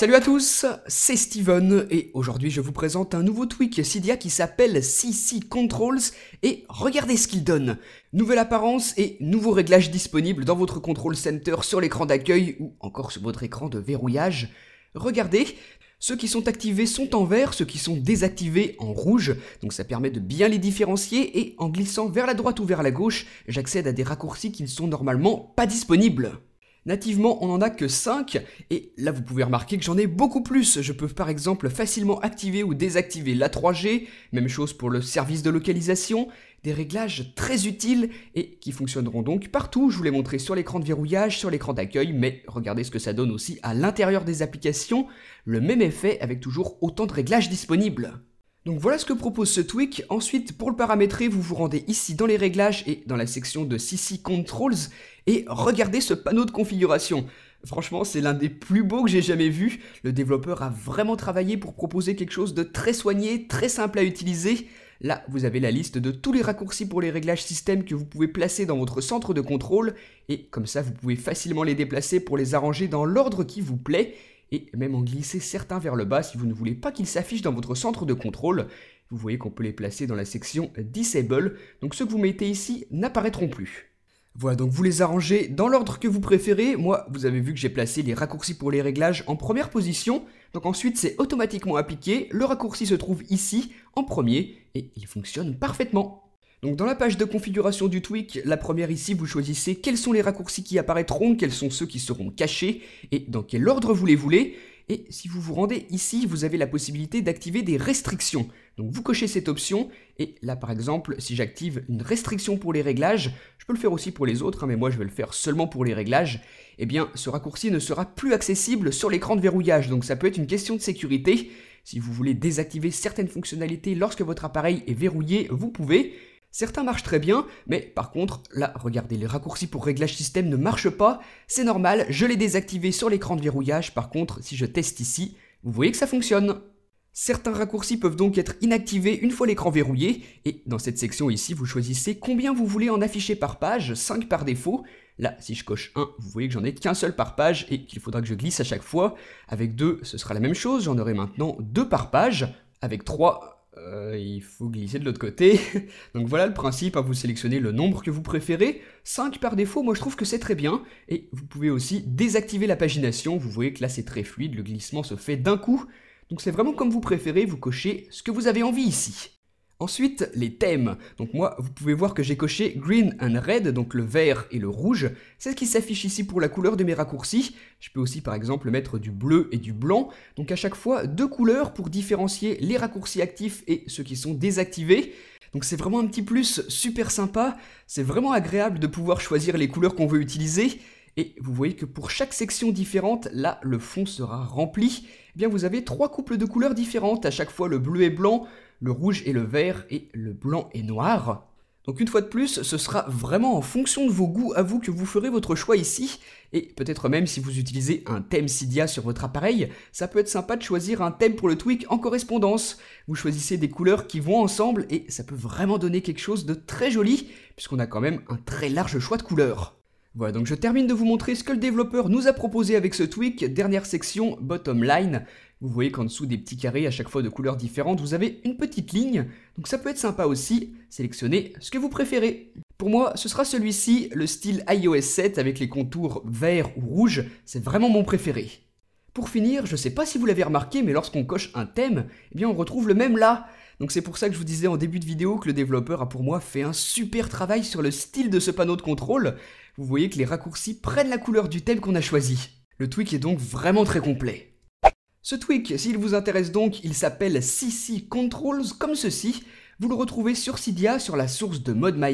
Salut à tous, c'est Steven et aujourd'hui je vous présente un nouveau tweak Cydia qui s'appelle CC Controls et regardez ce qu'il donne. Nouvelle apparence et nouveaux réglages disponibles dans votre Control Center sur l'écran d'accueil ou encore sur votre écran de verrouillage. Regardez, ceux qui sont activés sont en vert, ceux qui sont désactivés en rouge, donc ça permet de bien les différencier et en glissant vers la droite ou vers la gauche, j'accède à des raccourcis qui ne sont normalement pas disponibles. Nativement, on n'en a que 5, et là vous pouvez remarquer que j'en ai beaucoup plus. Je peux par exemple facilement activer ou désactiver la 3G, même chose pour le service de localisation, des réglages très utiles et qui fonctionneront donc partout. Je vous l'ai montré sur l'écran de verrouillage, sur l'écran d'accueil, mais regardez ce que ça donne aussi à l'intérieur des applications. Le même effet avec toujours autant de réglages disponibles. Donc voilà ce que propose ce tweak. Ensuite, pour le paramétrer, vous vous rendez ici dans les réglages et dans la section de CC Controls et regardez ce panneau de configuration. Franchement, c'est l'un des plus beaux que j'ai jamais vu. Le développeur a vraiment travaillé pour proposer quelque chose de très soigné, très simple à utiliser. Là, vous avez la liste de tous les raccourcis pour les réglages système que vous pouvez placer dans votre centre de contrôle, et comme ça, vous pouvez facilement les déplacer pour les arranger dans l'ordre qui vous plaît et même en glisser certains vers le bas si vous ne voulez pas qu'ils s'affichent dans votre centre de contrôle. Vous voyez qu'on peut les placer dans la section Disable, donc ceux que vous mettez ici n'apparaîtront plus. Voilà, donc vous les arrangez dans l'ordre que vous préférez. Moi, vous avez vu que j'ai placé les raccourcis pour les réglages en première position. Donc ensuite, c'est automatiquement appliqué. Le raccourci se trouve ici, en premier, et il fonctionne parfaitement. Donc dans la page de configuration du tweak, la première ici, vous choisissez quels sont les raccourcis qui apparaîtront, quels sont ceux qui seront cachés, et dans quel ordre vous les voulez. Et si vous vous rendez ici, vous avez la possibilité d'activer des restrictions. Donc vous cochez cette option, et là par exemple, si j'active une restriction pour les réglages, je peux le faire aussi pour les autres, hein, mais moi je vais le faire seulement pour les réglages, eh bien ce raccourci ne sera plus accessible sur l'écran de verrouillage, donc ça peut être une question de sécurité. Si vous voulez désactiver certaines fonctionnalités lorsque votre appareil est verrouillé, vous pouvez, Certains marchent très bien, mais par contre, là, regardez, les raccourcis pour réglage système ne marchent pas, c'est normal, je l'ai désactivé sur l'écran de verrouillage, par contre, si je teste ici, vous voyez que ça fonctionne. Certains raccourcis peuvent donc être inactivés une fois l'écran verrouillé, et dans cette section ici, vous choisissez combien vous voulez en afficher par page, 5 par défaut. Là, si je coche 1, vous voyez que j'en ai qu'un seul par page et qu'il faudra que je glisse à chaque fois. Avec 2, ce sera la même chose, j'en aurai maintenant 2 par page. Avec 3, euh, il faut glisser de l'autre côté. Donc voilà le principe, à vous sélectionnez le nombre que vous préférez. 5 par défaut, moi je trouve que c'est très bien. Et vous pouvez aussi désactiver la pagination, vous voyez que là c'est très fluide, le glissement se fait d'un coup. Donc c'est vraiment comme vous préférez, vous cochez ce que vous avez envie ici. Ensuite, les thèmes. Donc moi, vous pouvez voir que j'ai coché green and red, donc le vert et le rouge. C'est ce qui s'affiche ici pour la couleur de mes raccourcis. Je peux aussi par exemple mettre du bleu et du blanc. Donc à chaque fois, deux couleurs pour différencier les raccourcis actifs et ceux qui sont désactivés. Donc c'est vraiment un petit plus super sympa. C'est vraiment agréable de pouvoir choisir les couleurs qu'on veut utiliser. Et vous voyez que pour chaque section différente, là, le fond sera rempli. Eh bien, vous avez trois couples de couleurs différentes. À chaque fois, le bleu et blanc, le rouge et le vert, et le blanc et noir. Donc une fois de plus, ce sera vraiment en fonction de vos goûts à vous que vous ferez votre choix ici, et peut-être même si vous utilisez un thème Cydia sur votre appareil, ça peut être sympa de choisir un thème pour le tweak en correspondance. Vous choisissez des couleurs qui vont ensemble, et ça peut vraiment donner quelque chose de très joli, puisqu'on a quand même un très large choix de couleurs. Voilà, donc je termine de vous montrer ce que le développeur nous a proposé avec ce tweak. Dernière section, bottom line. Vous voyez qu'en dessous des petits carrés à chaque fois de couleurs différentes, vous avez une petite ligne. Donc ça peut être sympa aussi, sélectionnez ce que vous préférez. Pour moi, ce sera celui-ci, le style iOS 7 avec les contours vert ou rouge, c'est vraiment mon préféré. Pour finir, je ne sais pas si vous l'avez remarqué, mais lorsqu'on coche un thème, eh bien on retrouve le même là. Donc c'est pour ça que je vous disais en début de vidéo que le développeur a pour moi fait un super travail sur le style de ce panneau de contrôle. Vous voyez que les raccourcis prennent la couleur du thème qu'on a choisi. Le tweak est donc vraiment très complet. Ce tweak, s'il vous intéresse donc, il s'appelle CC Controls comme ceci. Vous le retrouvez sur Cydia sur la source de mode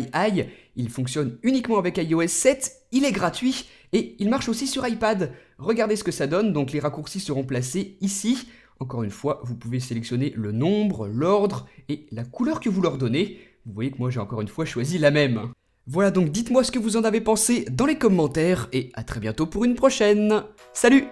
Il fonctionne uniquement avec iOS 7, il est gratuit et il marche aussi sur iPad. Regardez ce que ça donne, donc les raccourcis seront placés ici. Encore une fois, vous pouvez sélectionner le nombre, l'ordre et la couleur que vous leur donnez. Vous voyez que moi j'ai encore une fois choisi la même. Voilà donc dites-moi ce que vous en avez pensé dans les commentaires et à très bientôt pour une prochaine. Salut